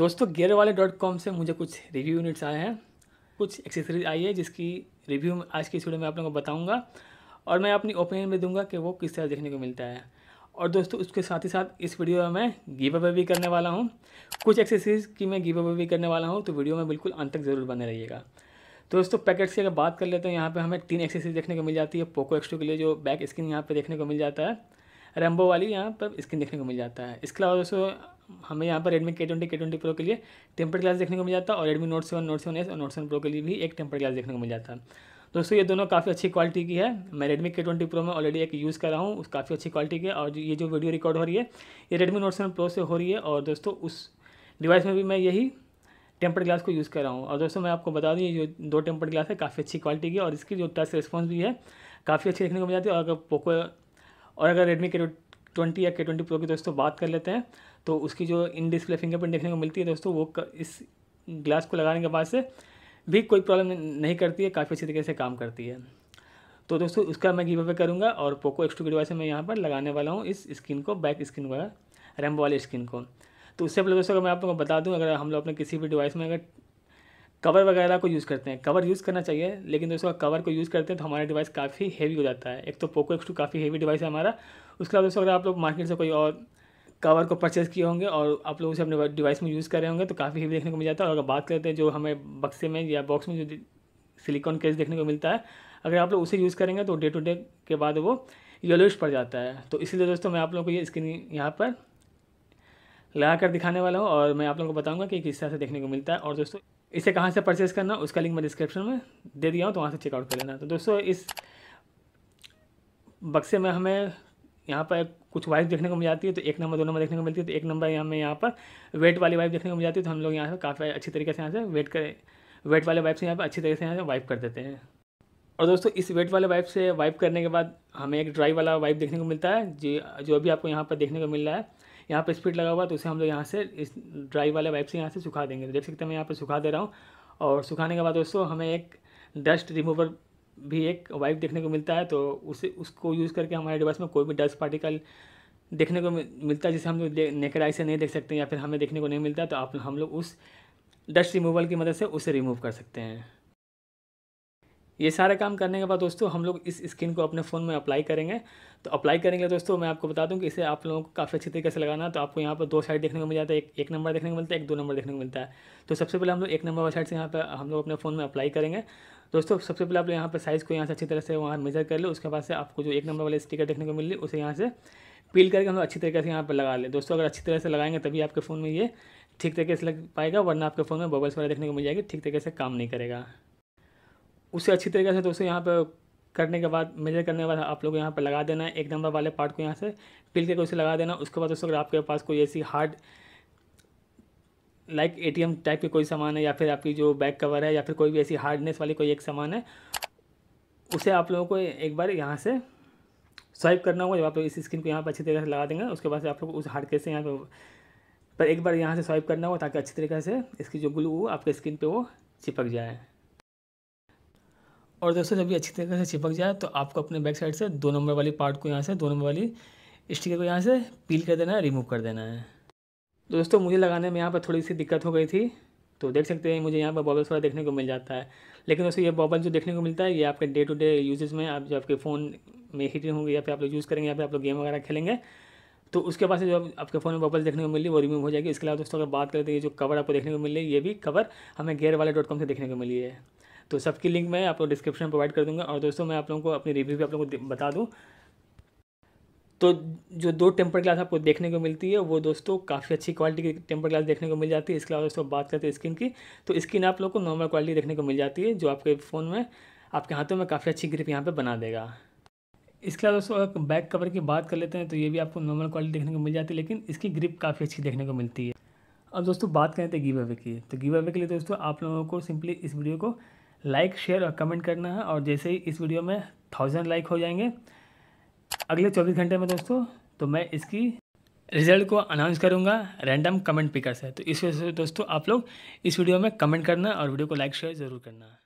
दोस्तों गेयर वाले dot com से मुझे कुछ रिव्यू यूनिट्स आए हैं कुछ एक्सेसरीज आई है जिसकी रिव्यू आज की वीडियो में आप लोगों को बताऊँगा और मैं अपनी ओपिनियन भी दूंगा कि वो किस तरह देखने को मिलता है और दोस्तों उसके साथ ही साथ इस वीडियो में मैं गिव अवे भी करने वाला हूँ कुछ एक्सेसरीज की मैं गिव अवे भी करने वाला हूँ तो वीडियो में बिल्कुल अंत तक ज़रूर बने रहिएगा दोस्तों पैकेट्स की अगर बात कर लेते हैं यहाँ पर हमें तीन एक्सेसरीज देखने को मिल जाती है पोको एक्स के लिए जो बैक स्क्रीन यहाँ पर देखने को मिल जाता है रेम्बो वाली यहाँ पर स्क्रीन देखने को मिल जाता है इसके अलावा दोस्तों हमें यहाँ पर रेडमी के ट्वेंटी के ट्वेंटी प्रो के लिए टेम्पर्ड ग्लास देखने को मिल जाता है और Redmi note seven note seven S और नोट सेवन प्रो के लिए भी एक टेम्पर्ड ग्लास देखने को मिल जाता है दोस्तों ये दोनों काफ़ी अच्छी क्वालिटी की है मैं रेडमी के ट्वेंटी प्रो में ऑलरेडी एक यूज़ कर रहा हूँ उस काफ़ी अच्छी क्वालिटी की और ये जो वीडियो रिकॉर्ड हो रही है ये रेडमी नोट सेवन प्रो से हो रही है और दोस्तों उस डिवाइस में भी मैं यही टेम्पर्ड ग्लास को यूज़ कर रहा हूँ और दोस्तों मैं आपको बता दूँ ये जो दो टेम्पर्ड ग्लास है काफ़ी अच्छी क्वालिटी की और इसकी जो टच रिस्पॉन्स भी है काफ़ी अच्छी देखने को मिल जाती है और अगर पोको और अगर रेडमी के ट्वेंटी या के ट्वेंटी प्रो की दोस्तों बात कर लेते हैं तो उसकी जो इन डिस्प्ले फिंगरप्रिंट देखने को मिलती है दोस्तों वो इस ग्लास को लगाने के बाद से भी कोई प्रॉब्लम नहीं करती है काफ़ी अच्छी तरीके से काम करती है तो दोस्तों उसका मैं गिव करूँगा और पोको एक्स टू की डिवाइस मैं यहाँ पर लगाने वाला हूँ इस स्किन को बैक स्क्रीन वगैरह रैम वाले स्क्रीन को तो उससे पहले दोस्तों अगर मैं आप लोगों को बता दूँ अगर हम लोग अपने किसी भी डिवाइस में अगर कवर वगैरह को यूज़ करते हैं कवर यूज़ करना चाहिए लेकिन दोस्तों कवर को यूज़ करते हैं तो हमारा डिवाइस काफ़ी हेवी हो जाता है एक तो पोको एक्स टू काफ़ी हेवी डिवाइस है हमारा उसके बाद दोस्तों अगर आप लोग मार्केट से कोई और कवर को परचेज़ किए होंगे और आप लोग उसे अपने डिवाइस में यूज़ कर रहे होंगे तो काफ़ी ही देखने को मिल जाता है और अगर बात करते हैं जो हमें बक्से में या बॉक्स में जो सिलिकॉन केस देखने को मिलता है अगर आप लोग उसे यूज़ करेंगे तो डे टू डे के बाद वो येलोइश पड़ जाता है तो इसीलिए दोस्तों मैं आप लोगों को ये स्क्रीन यहाँ पर लगा कर दिखाने वाला हूँ और मैं आप लोगों को बताऊँगा कि किस तरह से देखने को मिलता है और दोस्तों इसे कहाँ से परचेज़ करना उसका लिंक मैं डिस्क्रिप्शन में दे दिया हूँ तो वहाँ से चेकआउट कर लेना तो दोस्तों इस बक्से में हमें यहाँ पर कुछ वाइफ देखने को मिल जाती है तो एक नंबर दो नंबर देखने को मिलती है तो एक नंबर यहाँ में यहाँ पर वेट वाली वाइफ देखने को मिल जाती है तो हम लोग यहाँ पर काफ़ी अच्छी तरीके से यहाँ से वेट करें वेट वाले वाइफ से यहाँ पर अच्छी तरीके से यहाँ से वाइफ कर देते हैं और दोस्तों इस वेट वाले वाइप से वाइप करने के बाद हमें एक ड्राई वाला वाइप देखने को मिलता है जी जो भी आपको यहाँ पर देखने को मिल रहा है यहाँ पर स्पीड लगा हुआ तो उसे हम लोग यहाँ से इस ड्राई वाले वाइप से यहाँ से सुखा देंगे तो देख सकते हैं मैं यहाँ पर सुखा दे रहा हूँ और सुखाने के बाद दोस्तों हमें एक डस्ट रिमूवर भी एक वाइप देखने को मिलता है तो उसे उसको यूज़ करके हमारे डिवाइस में कोई भी डस्ट पार्टिकल देखने को मिलता है जिसे हम लोग नेकराई से नहीं देख सकते या फिर हमें देखने को नहीं मिलता तो आप हम लोग उस डस्ट रिमूवल की मदद से उसे रिमूव कर सकते हैं ये सारे काम करने के बाद दोस्तों हम लोग इस स्किन को अपने फ़ोन में अप्लाई करेंगे तो अप्लाई करेंगे दोस्तों मैं आपको बता दूं कि इसे आप लोगों को काफ़ी अच्छी तरीके से लगाना तो आपको यहाँ पर दो साइड देखने को मिल जाता है एक एक नंबर देखने को मिलता है एक दो नंबर देखने को मिलता है तो सबसे पहले हम लोग एक नंबर साइड से यहाँ पर हम लोग अपने फ़ोन में अप्लाई करेंगे दोस्तों सबसे पहले आप लोग यहाँ पर साइज़ को यहाँ से अच्छी तरह से वहाँ मेजर कर लो उसके बाद से आपको जो एक नंबर वाले स्टिकर देखने को मिल रही उसे यहाँ से पील करके हम लोग अच्छी तरीके से यहाँ पर लगा लें दोस्तों अगर अच्छी तरह से लगाएंगे तभी आपके फ़ोन में ये ठीक तरीके से लग पाएगा वरना आपके फ़ोन में बबल्स वगैरह देखने को मिल जाएगी ठीक तरीके से काम नहीं करेगा उसे अच्छी तरीके से तो उसे यहाँ पर करने के बाद मेजर करने के बाद आप लोग यहाँ पर लगा देना है एक नंबर वाले पार्ट को यहाँ से पिल करके उसे लगा देना उसके बाद दोस्तों अगर आपके पास कोई ऐसी हार्ड लाइक ए टाइप के कोई सामान है या फिर आपकी जो बैक कवर है या फिर कोई भी ऐसी हार्डनेस वाली कोई एक सामान है उसे आप लोगों को एक बार यहाँ से स्वाइप करना होगा जब आप लोग इस स्क्रीन को यहाँ पर अच्छी तरीके से लगा देंगे उसके बाद आप लोग उस हार्ड केस से यहाँ पर एक बार यहाँ से स्वाइप करना होगा ताकि अच्छी तरीके से इसकी जो ग्लू हो आपके स्किन पर वो चिपक जाए और दोस्तों जब ये अच्छी तरीके से चिपक जाए तो आपको अपने बैक साइड से दो नंबर वाली पार्ट को यहाँ से दो नंबर वाली स्टिकर को यहाँ से पील कर देना है रिमूव कर देना है तो दोस्तों मुझे लगाने में यहाँ पर थोड़ी सी दिक्कत हो गई थी तो देख सकते हैं मुझे यहाँ पर बॉबल थोड़ा देखने को मिल जाता है लेकिन दोस्तों ये बॉबल जो देखने को मिलता है ये आपके डे टू डे यूजेज में आप जो आपके फ़ोन में हीटिंग होंगे या फिर आप लोग यूज़ करेंगे या फिर आप लोग गेम वगैरह खेलेंगे तो उसके बाद से जो आपके फ़ोन में बबल्स देखने को मिली वो रिमूव हो जाएगी इसके अलावा दोस्तों अगर बात करें तो ये जो कवर आपको देखने को मिल रही है ये भी कवर हमें गेयर वाले डॉट कॉम से देखने को मिली है तो सबकी लिंक मैं आप लोग डिस्क्रिप्शन प्रोवाइड कर दूंगा और दोस्तों मैं आप लोगों को अपनी रिव्यू भी आप लोगों को बता दूँ तो जो दो टेम्पर ग्लास आपको देखने को मिलती है वो दोस्तों काफ़ी अच्छी क्वालिटी की टेम्पर ग्लास देखने को मिल जाती है इसके अलावा दोस्तों बात करते हैं स्किन की तो स्किन आप लोग को नॉर्मल क्वालिटी देखने को मिल जाती है जो आपके फ़ोन में आपके हाथों में काफ़ी अच्छी ग्रिप यहाँ पर बना देगा इसके अलावा दोस्तों बैक कवर की बात कर लेते हैं तो ये भी आपको नॉर्मल क्वालिटी देखने को मिल जाती है लेकिन इसकी ग्रिप काफ़ी अच्छी देखने को मिलती है अब दोस्तों बात करें तो गिव अवे की तो गिव अवे के लिए दोस्तों आप लोगों को सिंपली इस वीडियो को लाइक शेयर और कमेंट करना है और जैसे ही इस वीडियो में थाउजेंड लाइक हो जाएंगे अगले चौबीस घंटे में दोस्तों तो मैं इसकी रिजल्ट को अनाउंस करूंगा रैंडम कमेंट पिकर से तो इस वजह से दोस्तों आप लोग इस वीडियो में कमेंट करना और वीडियो को लाइक शेयर ज़रूर करना